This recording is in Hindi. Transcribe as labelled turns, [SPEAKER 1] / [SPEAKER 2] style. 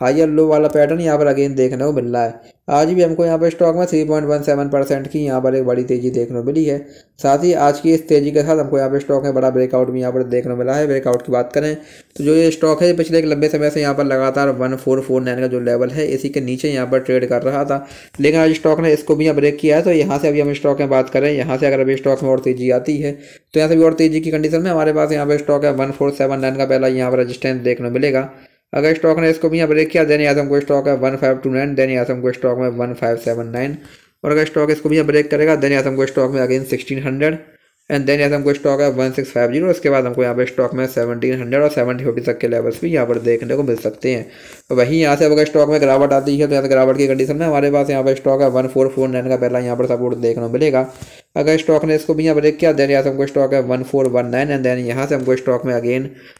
[SPEAKER 1] हायर लो वाला पैटर्न यहाँ पर अगेन देखने को मिल रहा है आज भी हमको यहाँ पर स्टॉक में three point one seven percent की यहाँ पर एक बड़ी तेजी देखने को मिली है साथ ही आज की इस तेजी के साथ हमको यहाँ पर स्टॉक में बड़ा ब्रेकआउट भी यहाँ पर देखने को मिला है ब्रेकआउट की बात करें तो जो ये स्टॉक है पिछले एक लंबे समय से यहाँ पर लगातार वन फोर फोर नाइन का जो लेवल है इसी के नीचे यहाँ पर ट्रेड कर रहा था लेकिन आज स्टॉक ने इसको भी यहाँ ब्रेक किया है तो यहाँ से अभी हम स्टॉक में बात करें यहाँ से अगर अभी स्टॉक में और तेजी आती है तो यहाँ से भी और तेजी की कंडीशन में हमारे पास यहाँ पर स्टॉक है वन फोर सेवन नाइन का पहला यहाँ पर रजिस्टेंस देखने को मिलेगा अगर स्टॉक ने इसको भी यहाँ ब्रेक किया देन यहाँ से हमको स्टॉक है one five two nine then यहाँ से हमको स्टॉक में वन फाइव सेवन नाइन और अगर स्टॉक इसको भी यहाँ ब्रेक करेगा देन यहाँ से हमको स्टॉक में again sixteen hundred and then यहाँ से हमको स्टॉक है वन सिक्स फाइव जीरो उसके बाद हमको यहाँ पर स्टॉक में सेवनटीन हंड्रेड और सेवन फिफ्टी तक के लेवल्स भी यहाँ पर देखने को मिल सकते हैं तो वहीं यहाँ से अगर स्टॉक में गिरावट आती है तो यहाँ से गिरावट की कंडीशन में हमारे पास यहाँ पर स्टॉक है वन फोर फोर नाइन का पहला यहाँ पर सपोर्ट देखने को मिलेगा अगर स्टॉक ने इसको भी यहाँ ब्रेक किया देन यहाँ से हमको स्टॉक है one four one nine and then यहाँ से हमको स्टॉक में अगेन